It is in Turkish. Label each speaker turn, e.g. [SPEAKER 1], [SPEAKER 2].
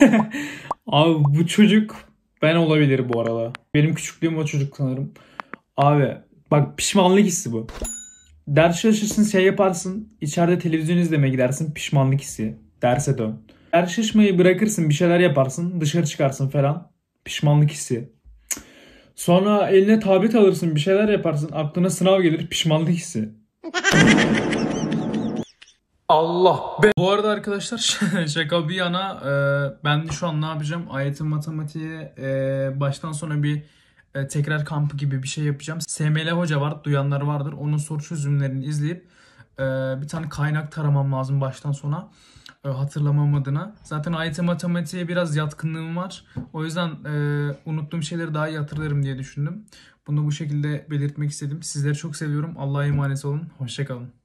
[SPEAKER 1] Abi bu çocuk ben olabilir bu arada. Benim küçüklüğüm o çocuk sanırım. Abi bak pişmanlık hissi bu. Ders çalışırsın şey yaparsın. içeride televizyon izlemeye gidersin. Pişmanlık hissi. Derse dön. Ders çalışmayı bırakırsın. Bir şeyler yaparsın. Dışarı çıkarsın falan. Pişmanlık hissi. Sonra eline tablet alırsın. Bir şeyler yaparsın. Aklına sınav gelir. Pişmanlık hissi. Allah be. Bu arada arkadaşlar şaka bir yana e, ben de şu an ne yapacağım? Ayetin matematiğe e, baştan sona bir e, tekrar kampı gibi bir şey yapacağım. SML hoca var, duyanlar vardır. Onun soru çözümlerini izleyip e, bir tane kaynak taramam lazım baştan sona e, hatırlamam adına. Zaten ayet matematiğe biraz yatkınlığım var. O yüzden e, unuttuğum şeyleri daha iyi hatırlarım diye düşündüm. Bunu bu şekilde belirtmek istedim. Sizleri çok seviyorum. Allah'a emanet olun. Hoşçakalın.